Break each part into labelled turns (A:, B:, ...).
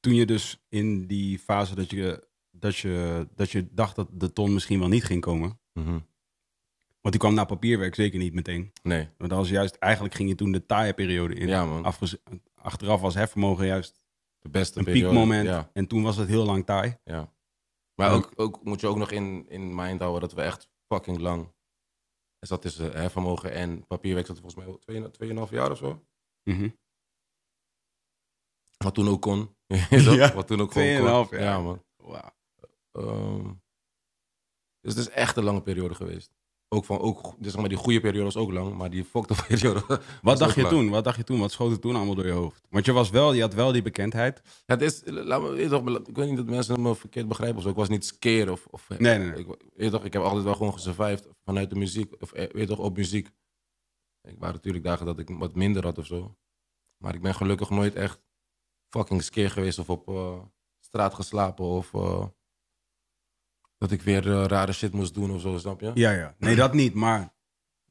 A: toen je dus in die fase dat je, dat je, dat je dacht dat de ton misschien wel niet ging komen. Mhm. Want die kwam na papierwerk zeker niet meteen. Nee. Want dat was juist, eigenlijk ging je toen de taaie periode in. Ja, man. Achteraf was hefvermogen juist de beste een periode, piekmoment. En toen was het heel lang taai. Ja. Maar ook, ook, moet je ook nog in,
B: in mind houden dat we echt fucking lang. Dus dat is eh, hervermogen vermogen en papierwerk zat volgens mij 2,5 jaar of zo. Mm wat toen ook kon. ja, wat toen ook gewoon kon. ja. ja, man. Wow. Ehm,
A: dus het is echt een lange periode geweest. Ook van, ook, dus maar, die goede periode was ook lang, maar die fucked periode. Wat dacht je toen? Wat dacht je toen? Wat schoot er toen allemaal door je hoofd? Want je, was wel, je had wel die bekendheid. Het is, laat me, toch, ik weet niet dat mensen me verkeerd begrijpen of zo. Ik was niet skeer of. of nee, nee.
B: Ik, toch, ik heb altijd wel gewoon gesurvived vanuit de muziek, of eh, weet toch, op muziek. Ik waren natuurlijk dagen dat ik wat minder had of zo. Maar ik ben gelukkig nooit echt fucking skeer geweest of op eh, straat geslapen of eh, dat ik weer eh,
A: rare shit moest doen of zo, snap je? Ja, ja. Nee, dat niet, maar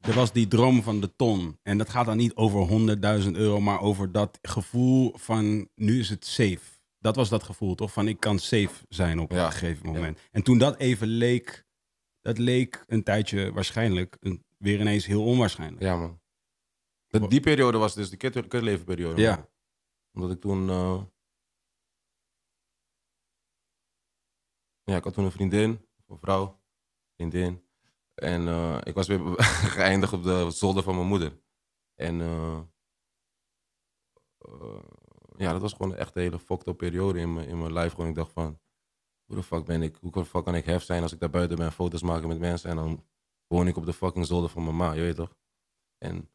A: er was die droom van de ton. En dat gaat dan niet over 100.000 euro, maar over dat gevoel van nu is het safe. Dat was dat gevoel, toch? Van ik kan safe zijn op een gegeven moment. En toen dat even leek, dat leek een tijdje waarschijnlijk een, weer ineens heel onwaarschijnlijk. Ja, man.
B: die periode was dus de kut, kutlevenperiode. Ja
A: omdat ik toen. Eh,
B: ja, ik had toen een vriendin, een vrouw, vriendin. En eh, ik was weer geëindigd op de zolder van mijn moeder. En eh, ja, dat was gewoon echt een hele fucked up periode in mijn, in mijn life. Gewoon ik dacht van, hoe de fuck ben ik, hoe de fuck kan ik hef zijn als ik daar buiten ben, foto's maken met mensen en dan woon ik op de fucking zolder van ma, je weet toch? En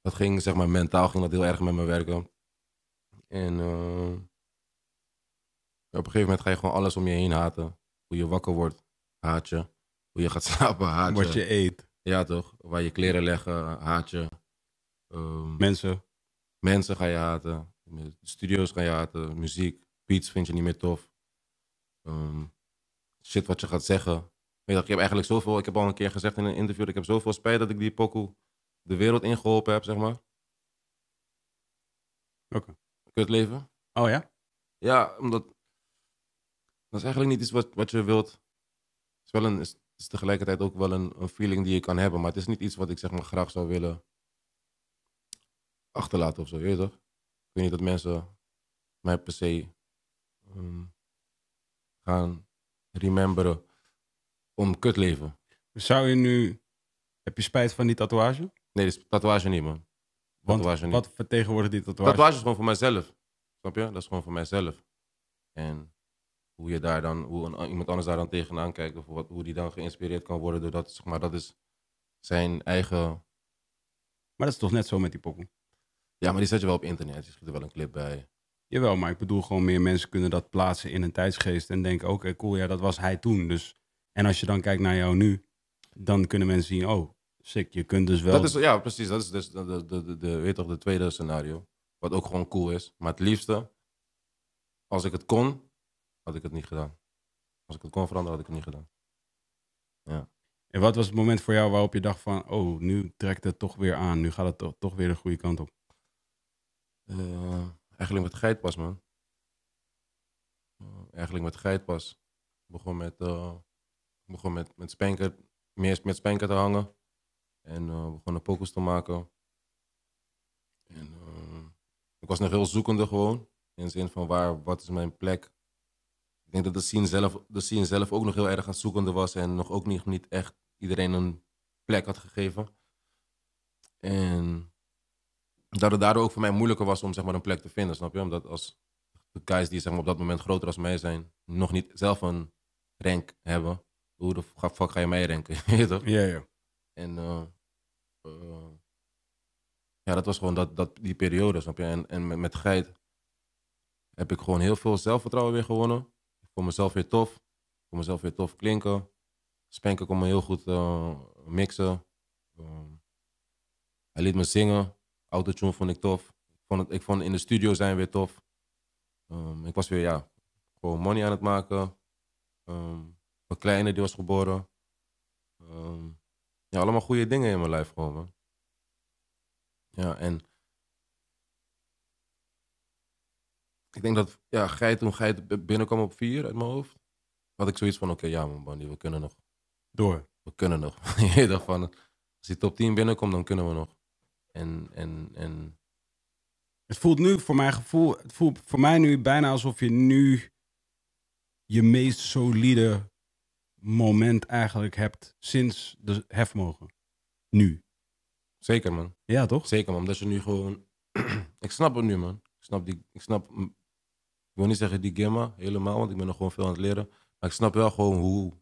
B: dat ging, zeg maar, mentaal ging dat heel erg met me werken. En eh, op een gegeven moment ga je gewoon alles om je heen haten. Hoe je wakker wordt, haat je. Hoe je gaat slapen, haat je. Wat je eet. Ja, toch? Waar je kleren leggen, haat je. Ehm, mensen. Mensen ga je haten. Studio's ga je haten. Muziek. Beats vind je niet meer tof. Um, shit wat je gaat zeggen. Ik, ik heb eigenlijk zoveel, ik heb al een keer gezegd in een interview, ik heb zoveel spijt dat ik die pokoe de wereld ingeholpen heb, zeg maar. Oké leven. Oh ja? Ja, omdat dat is eigenlijk niet iets wat, wat je wilt. Het is, wel een, is, tegelijkertijd ook wel een, een feeling die je kan hebben, maar het is niet iets wat ik zeg maar graag zou willen achterlaten of zo, weet toch? Ik weet niet dat mensen mij per se ehm, gaan rememberen om
A: kut leven. Zou je nu... Heb je spijt van die tatoeage? Nee, die dus tatoeage niet, man. Want tatoeage niet. wat vertegenwoordigt die tatoeage? Tatoeage was dus
B: gewoon voor mijzelf. Snap je? Dat is gewoon voor mijzelf. En hoe, je daar dan, hoe iemand anders daar dan tegenaan kijkt. Of wat, hoe die dan geïnspireerd kan worden door dat. Zeg maar, dat is zijn eigen... Maar dat is toch
A: net zo met die poppen Ja, maar die zet je wel op internet. Je schiet er wel een clip bij. Jawel, maar ik bedoel gewoon meer mensen kunnen dat plaatsen in een tijdsgeest. En denken, oké, cool, ja, dat was hij toen. Dus, en als je dan kijkt naar jou nu, dan kunnen mensen zien, oh, Sick, je kunt dus wel... Dat is,
B: ja, precies. Dat is dus de, de, de, de, weet toch, de tweede scenario. Wat ook gewoon cool is. Maar het liefste,
A: als ik het kon, had ik het niet gedaan. Als ik het kon veranderen, had ik het niet gedaan. Ja. En wat was het moment voor jou waarop je dacht van, oh, nu trekt het toch weer aan. Nu gaat het toch, toch weer de goede kant op. Eh, eigenlijk met geitpas, man.
B: Eh, eigenlijk met geitpas. Ik begon met, eh, begon met, met spanker, meer met spanker te hangen. En eh, we begonnen pokus te maken. En eh, ik was nog heel zoekende gewoon. In de zin van waar, wat is mijn plek? Ik denk dat de scene zelf, de scene zelf ook nog heel erg aan zoekende was. En nog ook niet, niet echt iedereen een plek had gegeven. En dat het daardoor ook voor mij moeilijker was om zeg maar, een plek te vinden, snap je? Omdat als de guys die zeg maar, op dat moment groter als mij zijn, nog niet zelf een rank hebben, hoe de fuck ga je mij ranken? ja, ja. En eh, eh, ja, dat was gewoon dat, dat, die periode, snap je? En, en met, met Geit heb ik gewoon heel veel zelfvertrouwen weer gewonnen. Ik vond mezelf weer tof. Ik vond mezelf weer tof klinken. Spenker kon me heel goed eh, mixen. Ehm, hij liet me zingen. Autotune vond ik tof. Ik vond, ik vond in de studio zijn weer tof. Ehm, ik was weer, ja, gewoon money aan het maken. Ehm, mijn kleine, die was geboren. Ja, allemaal goede dingen in mijn lijf gewoon, man. Ja, en... Ik denk dat, ja, gij toen gij binnenkwam op vier uit mijn hoofd, had ik zoiets van, oké, ja man, we kunnen nog.
A: Door. We kunnen nog. Je dacht van, als die top 10 binnenkomt, dan kunnen we nog. En, en, en... Het voelt nu voor mijn gevoel, het voelt voor mij nu bijna alsof je nu je meest solide moment eigenlijk hebt sinds de hefmogen. Nu. Zeker, man. Ja, toch?
B: Zeker, man. Omdat je nu gewoon... ik snap het nu, man. Ik snap, die... ik snap... Ik wil niet zeggen die gamma helemaal, want ik ben nog gewoon veel aan het leren. Maar ik snap wel gewoon hoe...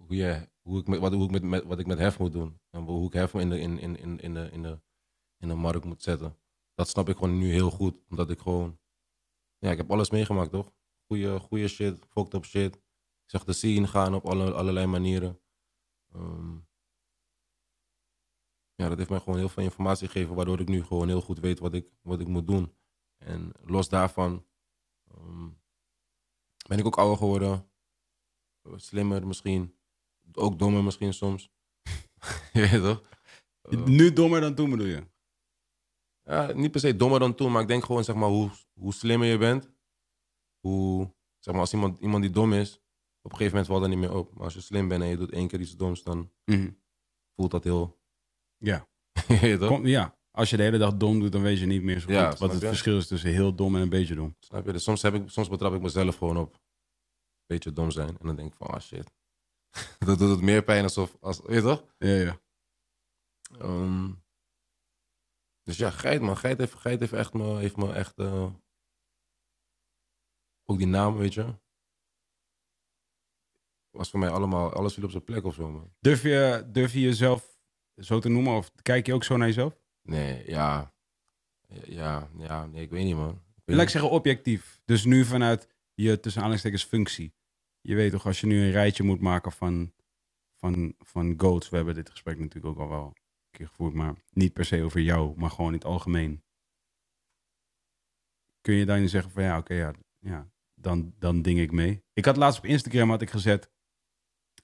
B: Hoe, yeah, hoe ik, met, wat, hoe ik met, wat ik met hef moet doen. En hoe ik hef in de, in, in, in, in, de, in, de, in de markt moet zetten. Dat snap ik gewoon nu heel goed. Omdat ik gewoon... Ja, ik heb alles meegemaakt, toch? goede goeie shit, fucked up shit zeg, de zien gaan op alle, allerlei manieren. Ehm, ja, dat heeft mij gewoon heel veel informatie gegeven, waardoor ik nu gewoon heel goed weet wat ik, wat ik moet doen. En los daarvan ehm, ben ik ook ouder geworden, slimmer misschien, ook dommer misschien soms. je weet toch? Ehm. nu dommer dan toen bedoel je? Ja, niet per se dommer dan toen, maar ik denk gewoon zeg maar, hoe, hoe slimmer je bent, hoe, zeg maar, als iemand, iemand die dom is, op een gegeven moment valt dat niet meer op. Maar als je slim bent
A: en je doet één keer iets doms, dan mhm. voelt dat heel... Ja. Kom, ja, als je de hele dag dom doet, dan weet je niet meer zo goed ja, wat het verschil is tussen heel dom en een beetje dom. Snap je? Dus soms, heb ik, soms betrap ik mezelf gewoon op een beetje dom zijn. En dan denk ik van, ah shit.
B: dat doet het meer pijn alsof... Als, weet je toch? Ja, ja. Ehm, dus ja, Geit man. Geit heeft, geit heeft echt me... Heeft me echt eh,
A: ook die naam, weet je was voor mij allemaal, alles viel op zijn plek of zo, man. Durf je, durf je jezelf zo te noemen of kijk je ook zo naar jezelf? Nee, ja. Ja, ja, nee, ik weet niet, man. Ik Laat ik zeggen objectief. Dus nu vanuit je tussen aanhalingstekens functie. Je weet toch, als je nu een rijtje moet maken van, van, van goats. We hebben dit gesprek natuurlijk ook al wel een keer gevoerd, maar niet per se over jou, maar gewoon in het algemeen. Kun je dan zeggen van ja, oké, ja, ja dan, dan ding ik mee. Ik had laatst op Instagram had ik gezet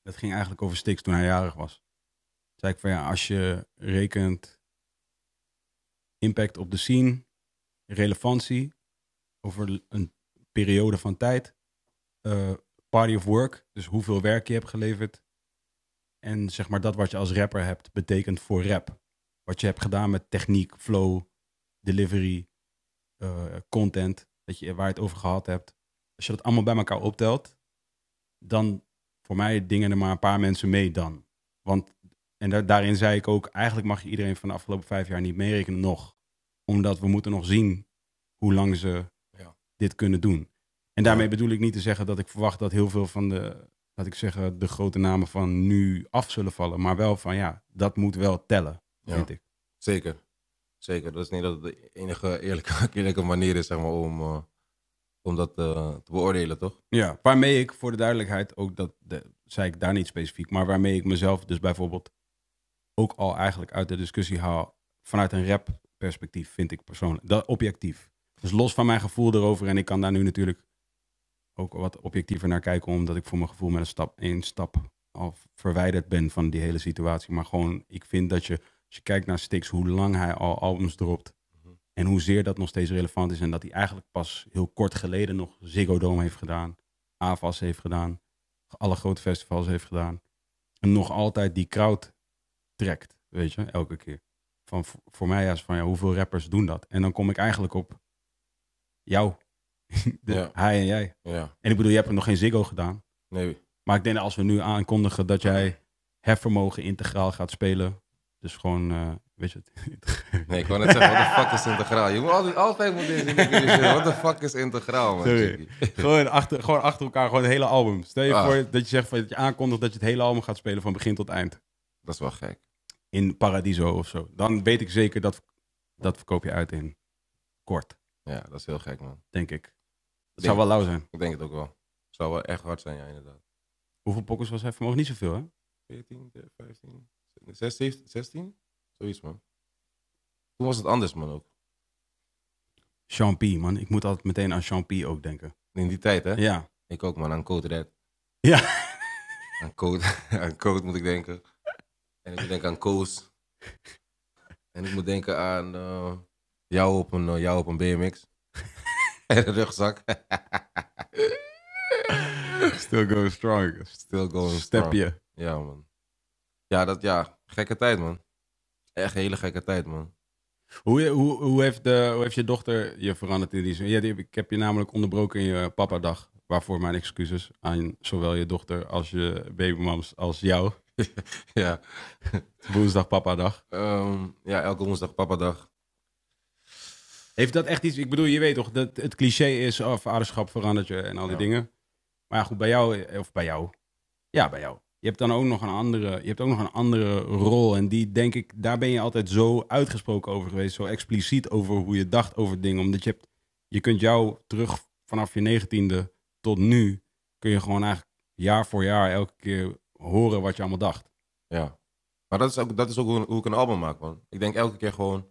A: het ging eigenlijk over Stix toen hij jarig was. Toen ik van ja, als je rekent impact op de scene, relevantie over een periode van tijd, eh, party of work, dus hoeveel werk je hebt geleverd en zeg maar dat wat je als rapper hebt betekent voor rap. Wat je hebt gedaan met techniek, flow, delivery, eh, content, dat je, waar je het over gehad hebt. Als je dat allemaal bij elkaar optelt, dan voor mij dingen er maar een paar mensen mee dan. Want, en daarin zei ik ook, eigenlijk mag je iedereen van de afgelopen vijf jaar niet meerekenen nog. Omdat we moeten nog zien hoe lang ze ja. dit kunnen doen. En daarmee bedoel ik niet te zeggen dat ik verwacht dat heel veel van de, laat ik zeggen, de grote namen van nu af zullen vallen. Maar wel van ja, dat moet wel tellen, ja. ik. Zeker.
B: Zeker. Dat is niet dat het de enige eerlijke, eerlijke manier is zeg maar, om, eh, om
A: dat eh, te beoordelen, toch? Ja, waarmee ik voor de duidelijkheid ook dat, zei ik daar niet specifiek, maar waarmee ik mezelf dus bijvoorbeeld ook al eigenlijk uit de discussie haal vanuit een rap perspectief, vind ik persoonlijk. Dat objectief. Dus los van mijn gevoel erover, en ik kan daar nu natuurlijk ook wat objectiever naar kijken, omdat ik voor mijn gevoel met een stap, één stap al verwijderd ben van die hele situatie. Maar gewoon, ik vind dat je, als je kijkt naar Stix, hoe lang hij al albums dropt, en hoezeer dat nog steeds relevant is en dat hij eigenlijk pas heel kort geleden nog Ziggo Dome heeft gedaan, Avas heeft gedaan, alle grote festivals heeft gedaan. En nog altijd die crowd trekt, weet je, elke keer. Van, voor mij is van ja, hoeveel rappers doen dat? En dan kom ik eigenlijk op jou, ja. hij en jij. Ja. En ik bedoel, je hebt er nog geen Ziggo gedaan. Nee. Maar ik denk dat als we nu aankondigen dat jij hefvermogen integraal gaat spelen, dus gewoon eh, Weet je wat? Nee, ik wou net zeggen,
B: wat de fuck is integraal? Je moet altijd, altijd moet deze Wat de fuck is integraal, man? Gewoon
A: achter, gewoon achter elkaar, gewoon het hele album. Stel je ah. voor dat je zegt van, dat je aankondigt dat je het hele album gaat spelen van begin tot eind. Dat is wel gek. In Paradiso of zo. Dan weet ik zeker dat dat verkoop je uit in kort. Ja, dat is heel gek, man. Denk ik. Dat zou wel lauw zijn. Ik denk het ook wel. Het zou wel echt hard zijn, ja, inderdaad. Hoeveel pokkers was hij vermogen? Niet zoveel, hè? 14,
B: 15, 16? 16? Zoiets, man.
A: Toen was het anders, man, ook. Champie man. Ik moet altijd meteen aan Champie ook denken. In die tijd, hè? Ja. Ik ook, man. Aan Code Red. Ja. Aan Code,
B: aan code moet ik denken. En ik moet denken aan Koos. En ik moet denken aan uh, jou, op een, eh, jou op een BMX. en een rugzak.
A: Still going strong. Still going strong. Stepje. Ja, man. Ja, dat, ja. Gekke tijd, man echt een hele gekke tijd, man. Hoe, hoe, hoe, heeft, de, hoe heeft je dochter je veranderd in die zin? Ja, die, ik heb je namelijk onderbroken in je papa-dag. Waarvoor mijn excuses aan zowel je dochter als je babymams als jou. ja. Woensdag papa-dag. Ehm, ja, elke woensdag papa-dag. Heeft dat echt iets... Ik bedoel, je weet toch dat het cliché is... of oh, vaderschap verandert je en al die dingen. Maar goed, bij jou... Eh, of bij jou. Ja, bij jou je hebt dan ook nog een andere, je hebt ook nog een andere rol. En die denk ik, daar ben je altijd zo uitgesproken over geweest. Zo expliciet over hoe je dacht over dingen. Omdat je hebt, je kunt jou terug vanaf je negentiende tot nu, kun je gewoon eigenlijk jaar voor jaar elke keer horen wat je allemaal dacht. Ja. Maar dat is ook, dat is ook hoe, ik een album maak, man. Ik denk elke keer gewoon,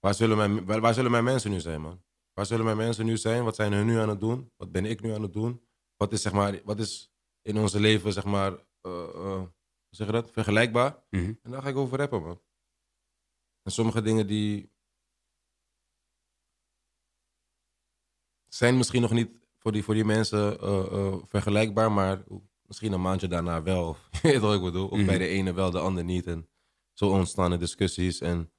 B: waar zullen mijn, waar zullen mijn mensen nu zijn, man? Waar zullen mijn mensen nu zijn? Wat zijn hun nu aan het doen? Wat ben ik nu aan het doen? Wat is, zeg maar, wat is in onze leven, zeg maar, uh, zeg je dat? Vergelijkbaar. Mhm. En daar ga ik over rappen, En sommige dingen die. zijn misschien nog niet voor die, voor die mensen eh, vergelijkbaar, maar misschien een maandje daarna wel. weet wat ik bedoel? Of bij mhm. de ene wel, de ander niet. En zo ontstaan er discussies en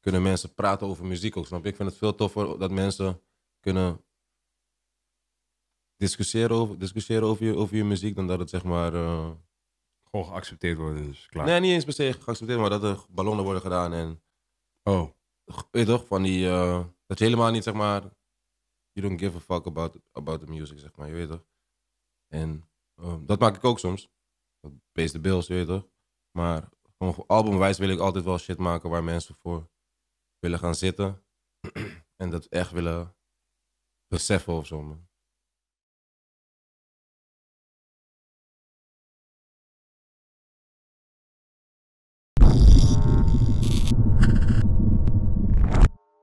B: kunnen mensen praten over muziek ook. Snap je? Ik vind het veel toffer dat mensen kunnen discussiëren over, discussiëren over, je, over je muziek dan dat het zeg maar. Uh...
A: Gewoon geaccepteerd wordt, dus klaar. Nee,
B: niet eens per se geaccepteerd, maar dat er ballonnen worden gedaan en. Oh. Weet toch, van die. Eh, dat je helemaal niet zeg maar. You don't give a fuck about, about the music, zeg maar, je weet toch? En ehm, dat maak ik ook soms. Pace the bills, je weet toch? Maar gewoon albumwijs wil ik altijd wel shit maken waar mensen voor willen gaan zitten. en dat echt willen beseffen
A: of zo, man.